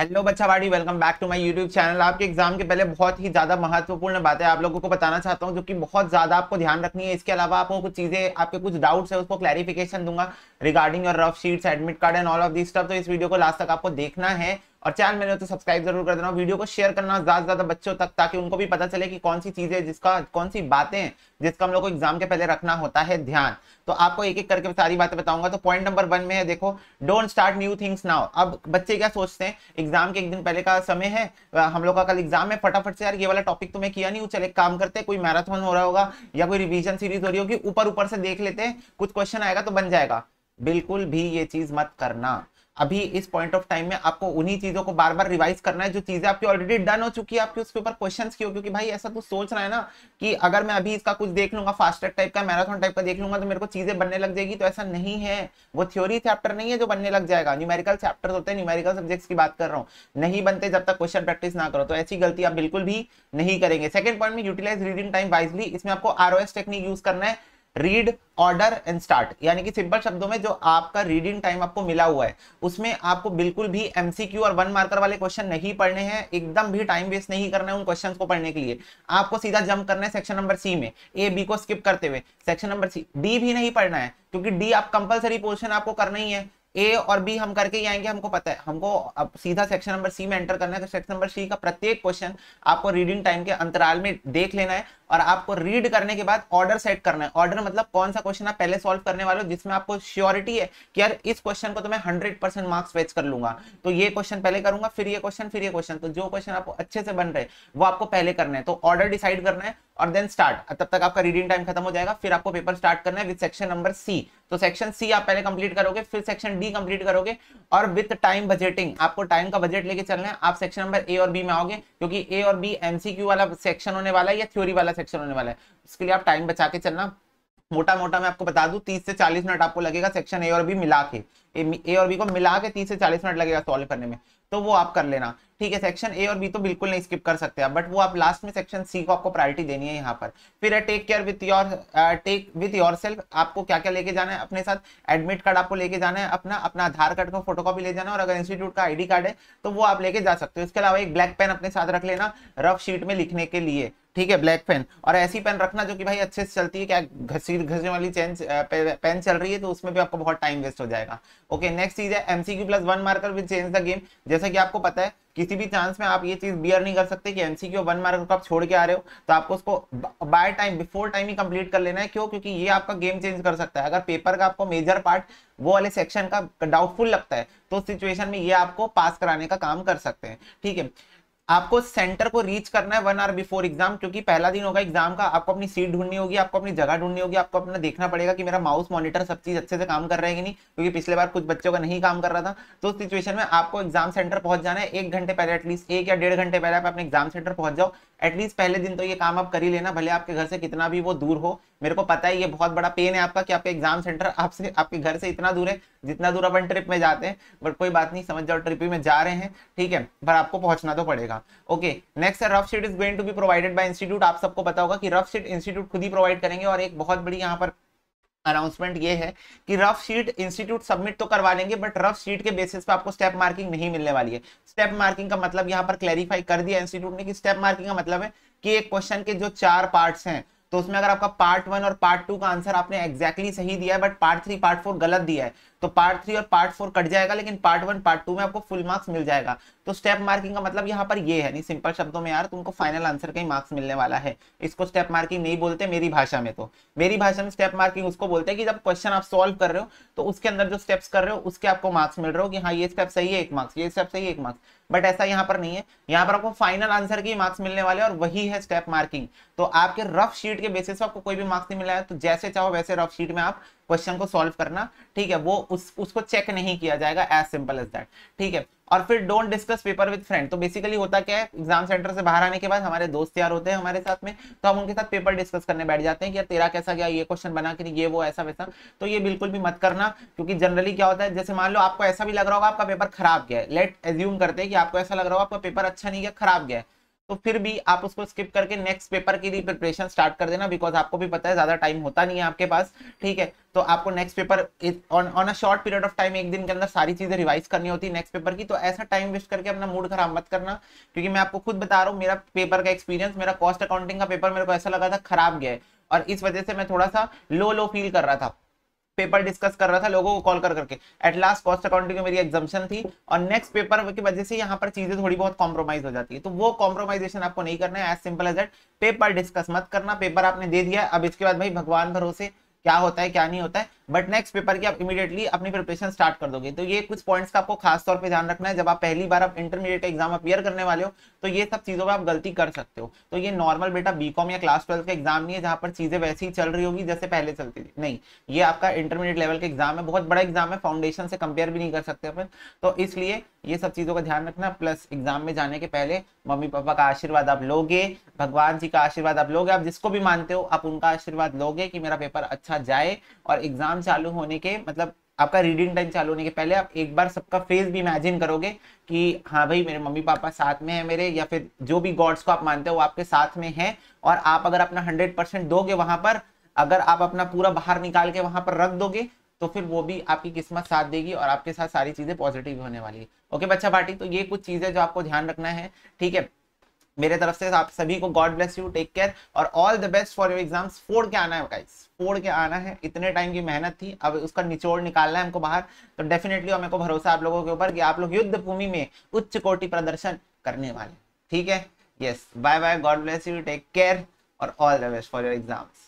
hello बच्चा बाड़ी welcome back to my YouTube channel आपके एग्जाम के पहले बहुत ही ज्यादा महत्वपूर्ण बातें आप लोगों को बताना चाहता हूँ जो कि बहुत ज्यादा आपको ध्यान रखनी है इसके अलावा आपको कुछ चीजें आपके कुछ डाउट्स है उसको क्लैरिफिकेशन दूंगा regarding your rough sheets admit card and all of this stuff तो इस वीडियो को लास्ट तक आपको देखना है और चैनल में तो सब्सक्राइब जरूर कर देना वीडियो को शेयर करना ज्यादा से ज्यादा बच्चों तक ताकि उनको भी पता चले कि कौन सी चीजें जिसका कौन सी बातें जिसका हम लोग को एग्जाम के पहले रखना होता है ध्यान तो आपको एक एक करके सारी बातें बताऊंगा तो पॉइंट नंबर वन में है देखो don't start new things now अब बच्चे क्या सोचते हैं एग्जाम के एक दिन पहले का समय है हम लोग का कल एग्जाम है फटाफट से यार ये वाला टॉपिक तो मैं किया नहीं हूँ चले काम करते कोई मैराथन हो रहा होगा या कोई रिविजन सीरीज हो रही होगी ऊपर ऊपर से देख लेते हैं कुछ क्वेश्चन आएगा तो बन जाएगा बिल्कुल भी ये चीज मत करना अभी इस पॉइंट ऑफ टाइम में आपको उन्हीं चीजों को बार बार रिवाइज करना है जो चीजें आपकी ऑलरेडी डन हो चुकी है आपके उसके ऊपर क्वेश्चंस की हो क्योंकि भाई ऐसा कुछ सोच रहा है ना कि अगर मैं अभी इसका कुछ देख लूंगा फास्ट ट्रैक टाइप का मैराथन टाइप का देख लूंगा तो मेरे को चीजें बनने लग जाएगी तो ऐसा नहीं है वो थ्योरी चैप्टर नहीं है जो बनने लग जाएगा न्यूमेरिकल चैप्टर होते हैं न्यूमेरिकल सब्जेक्ट्स की बात कर रहा हूँ नहीं बनते जब तक क्वेश्चन प्रैक्टिस ना करो तो ऐसी गलती आप बिल्कुल भी नहीं करेंगे सेकंड पॉइंट में यूटिलाइज रीडिंग टाइम वाइजली इसमें आपको आर टेक्निक यूज करना है रीड ऑर्डर एंड स्टार्ट यानी कि सिंपल शब्दों में जो आपका रीडिंग टाइम आपको मिला हुआ है उसमें आपको बिल्कुल भी एमसीक्यू और वन मार्कर वाले क्वेश्चन नहीं पढ़ने हैं एकदम भी टाइम वेस्ट नहीं करना है उन क्वेश्चन को पढ़ने के लिए आपको सीधा जंप करना है सेक्शन नंबर सी में ए बी को स्किप करते हुए सेक्शन नंबर सी डी भी नहीं पढ़ना है क्योंकि डी आप कंपल्सरी पोर्शन आपको करना ही है ए और बी हम करके ही आएंगे हमको पता है हमको अब सीधा सेक्शन नंबर सी में एंटर करना है सेक्शन नंबर सी का प्रत्येक क्वेश्चन आपको रीडिंग टाइम के अंतराल में देख लेना है और आपको रीड करने के बाद ऑर्डर सेट करना है ऑर्डर मतलब कौन सा क्वेश्चन आप पहले सॉल्व करने वाले हो जिसमें आपको श्योरिटी है कि यार इस क्वेश्चन को तो मैं हंड्रेड परसेंट मार्क्स फेच कर लूंगा तो ये क्वेश्चन पहले करूंगा फिर ये क्वेश्चन फिर ये क्वेश्चन तो जो क्वेश्चन आपको अच्छे से बन रहे वो आपको पहले तो करना है तो ऑर्डर डिसाइड करना है और देन स्टार्ट तब तक आपका रीडिंग टाइम खत्म हो जाएगा फिर आपको पेपर स्टार्ट करना है विद सेक्शन नंबर सी तो सेक्शन सी आप पहले कंप्लीट करोगे फिर सेक्शन डी कंप्लीट करोगे और विद टाइम बजटिंग आपको टाइम का बजट लेके चलना है आप सेक्शन नंबर ए और बी में आओगे क्योंकि ए और बी एमसीक्यू वाला सेक्शन होने वाला है या थ्योरी वाला सेक्शन होने वाला है उसके लिए आप टाइम बचा के चलना मोटा मोटा मैं आपको बता दूं 30 से 40 मिनट आपको लगेगा सेक्शन ए और बी मिला के ए और बी को मिला के 30 से 40 मिनट लगेगा सॉल्व करने में तो वो आप कर लेना ठीक है सेक्शन ए और बी तो बिल्कुल नहीं स्किप कर सकते आप बट वो आप लास्ट में सेक्शन सी को आपको प्रायोरिटी देनी है यहाँ पर फिर take care with your take with yourself आपको क्या क्या लेके जाना है अपने साथ एडमिट कार्ड आपको लेके जाना है अपना अपना आधार कार्ड का फोटो कॉपी ले जाना और अगर इंस्टीट्यूट का आईडी कार्ड है तो वो आप लेके जा सकते हो इसके अलावा एक ब्लैक पेन अपने साथ रख लेना रफ शीट में लिखने के लिए ठीक है ब्लैक पेन और ऐसी पेन रखना जो कि भाई अच्छे से चलती है क्या घसीट घसने वाली चेन पेन चल रही है तो उसमें भी आपको बहुत टाइम वेस्ट हो जाएगा ओके नेक्स्ट चीज है MCQ plus one marker with change the game जैसे जैसा कि आपको पता है किसी भी चांस में आप ये चीज बियर नहीं कर सकते कि एनसीक्यू वन मार्क आप छोड़ के आ रहे हो तो आपको उसको बाय टाइम बिफोर टाइम ही कंप्लीट कर लेना है क्यों क्योंकि ये आपका गेम चेंज कर सकता है अगर पेपर का आपको मेजर पार्ट वो वाले सेक्शन का डाउटफुल लगता है तो सिचुएशन में ये आपको पास कराने का काम कर सकते हैं ठीक है आपको सेंटर को रीच करना है वन आवर बिफोर एग्जाम क्योंकि पहला दिन होगा एग्जाम का आपको अपनी सीट ढूंढनी होगी आपको अपनी जगह ढूंढनी होगी आपको अपना देखना पड़ेगा कि मेरा माउस मॉनिटर सब चीज अच्छे से काम कर रहा है कि नहीं क्योंकि पिछले बार कुछ बच्चों का नहीं काम कर रहा था तो उस सिचुएशन में आपको एग्जाम सेंटर पहुंच जाना है एक घंटे पहले एटलीस्ट एक या डेढ़ घंटे पहले आप अपने एग्जाम सेंटर पहुंच जाओ एटलीस्ट पहले दिन तो ये काम आप कर ही लेना भले आपके घर से कितना भी वो दूर हो मेरे को पता है ये बहुत बड़ा पेन है आपका कि आपके एग्जाम सेंटर आपसे आपके घर से इतना दूर है जितना दूर अपन ट्रिप में जाते हैं बट कोई बात नहीं समझ जाओ ट्रिप में जा रहे हैं ठीक है पर आपको पहुंचना तो पड़ेगा okay next rough sheet is going to be provided by institute आप सबको पता होगा कि रफ सीट इंस्टीट्यूट खुद ही प्रोवाइड करेंगे और एक बहुत बड़ी यहाँ पर अनाउंसमेंट ये है कि रफ शीट इंस्टीट्यूट सबमिट तो करवा लेंगे बट रफ शीट के बेसिस पे आपको स्टेप मार्किंग नहीं मिलने वाली है स्टेप मार्किंग का मतलब यहाँ पर क्लैरिफाई कर दिया इंस्टीट्यूट ने कि स्टेप मार्किंग का मतलब है कि एक क्वेश्चन के जो चार पार्ट्स हैं तो उसमें अगर आपका पार्ट वन और पार्ट टू का आंसर आपने एग्जैक्टली exactly सही दिया है but part three part four गलत दिया है तो पार्ट थ्री और पार्ट फोर कट जाएगा लेकिन पार्ट वन पार्ट टू में आपको फुल मार्क्स मिल जाएगा तो स्टेप मार्किंग का मतलब यहाँ पर ये है नहीं सिंपल शब्दों में यार तुमको फाइनल आंसर का ही मार्क्स मिलने वाला है इसको स्टेप मार्किंग नहीं बोलते मेरी भाषा में तो मेरी भाषा में स्टेप मार्किंग उसको बोलते हैं कि जब क्वेश्चन आप सोल्व कर रहे हो तो उसके अंदर जो स्टेप्स कर रहे हो उसके आपको मार्क्स मिल रहे हो कि हाँ ये स्टेप सही है एक मार्क्स ये स्टेप सही है एक मार्क्स बट ऐसा यहाँ पर नहीं है यहाँ पर आपको फाइनल आंसर की मार्क्स मिलने वाले और वही है स्टेप मार्किंग तो आपके रफ शीट के बेसिस पर आपको कोई भी मार्क्स नहीं मिला है तो जैसे चाहो वैसे रफ शीट में आप क्वेश्चन को सॉल्व करना ठीक है वो उस उसको चेक नहीं किया जाएगा एज सिंपल एज दैट ठीक है और फिर don't discuss paper with friend तो बेसिकली होता क्या है एग्जाम सेंटर से बाहर आने के बाद हमारे दोस्त यार होते हैं हमारे साथ में तो हम उनके साथ पेपर डिस्कस करने बैठ जाते हैं कि यार तेरा कैसा गया ये क्वेश्चन बना कि नहीं ये वो ऐसा वैसा तो ये बिल्कुल भी मत करना क्योंकि जनरली क्या होता है जैसे मान लो आपको ऐसा भी लग रहा होगा आपका पेपर खराब गया लेट एज्यूम करते हैं कि आपको ऐसा लग रहा होगा आपका पेपर अच्छा नहीं गया खराब गया तो फिर भी आप उसको स्किप करके नेक्स्ट पेपर के लिए प्रिपरेशन स्टार्ट कर देना बिकॉज आपको भी पता है ज्यादा टाइम होता नहीं है आपके पास ठीक है तो आपको next paper on a short period of time एक दिन के अंदर सारी चीजें रिवाइज करनी होती है नेक्स्ट पेपर की तो ऐसा टाइम वेस्ट करके अपना मूड खराब मत करना क्योंकि मैं आपको खुद बता रहा हूँ मेरा पेपर का एक्सपीरियंस मेरा कॉस्ट अकाउंटिंग का पेपर मेरे को ऐसा लगा था खराब गया है और इस वजह से मैं थोड़ा सा लो लो फील कर रहा था पेपर डिस्कस कर रहा था लोगों को कॉल कर करके एट लास्ट कॉस्ट अकाउंटिंग में मेरी एग्जामेशन थी और नेक्स्ट पेपर की वजह से यहाँ पर चीजें थोड़ी बहुत कॉम्प्रोमाइज हो जाती है तो वो कॉम्प्रोमाइजेशन आपको नहीं करना है as simple as that paper discuss मत करना पेपर आपने दे दिया अब इसके बाद भाई भगवान भरोसे क्या होता है क्या नहीं होता है बट नेक्स्ट पेपर की आप इमीडिएटली अपनी प्रिपरेशन स्टार्ट कर दोगे तो ये कुछ पॉइंट्स का आपको खास तौर पे ध्यान रखना है जब आप पहली बार आप इंटरमीडिएट एग्जाम अपियर करने वाले हो तो ये सब चीज़ों पर आप गलती कर सकते हो तो ये नॉर्मल बेटा बीकॉम या क्लास ट्वेल्थ का एग्जाम नहीं है जहां पर चीज़ें वैसे ही चल रही होगी जैसे पहले चलती थी नहीं ये आपका इंटरमीडिएट लेवल का एग्जाम है बहुत बड़ा एग्जाम है फाउंडेशन से कंपेयर भी नहीं कर सकते अपन तो इसलिए ये सब चीज़ों का ध्यान रखना प्लस एग्जाम में जाने के पहले मम्मी पापा का आशीर्वाद आप लोगे भगवान जी का आशीर्वाद आप लोगे आप जिसको भी मानते हो आप उनका आशीर्वाद लोगे कि मेरा पेपर अच्छा जाए और एग्जाम एग्जाम चालू होने के मतलब आपका रीडिंग टाइम चालू होने के पहले आप एक बार सबका फेस भी इमेजिन करोगे कि हाँ भाई मेरे मम्मी पापा साथ में है मेरे या फिर जो भी गॉड्स को आप मानते हो वो आपके साथ में है और आप अगर अपना हंड्रेड परसेंट दोगे वहां पर अगर आप अपना पूरा बाहर निकाल के वहां पर रख दोगे तो फिर वो भी आपकी किस्मत साथ देगी और आपके साथ सारी चीजें पॉजिटिव होने वाली है ओके बच्चा पार्टी तो ये कुछ चीजें जो आपको ध्यान रखना है ठीक है मेरे तरफ से आप सभी को God bless you take care और all the best for your exams फोड़ के आना है गाइस फोड़ के आना है इतने टाइम की मेहनत थी अब उसका निचोड़ निकालना है हमको बाहर तो डेफिनेटली और मेरे को भरोसा आप लोगों के ऊपर कि आप लोग युद्ध भूमि में उच्च कोटि प्रदर्शन करने वाले ठीक है yes bye bye God bless you take care और all the best for your exams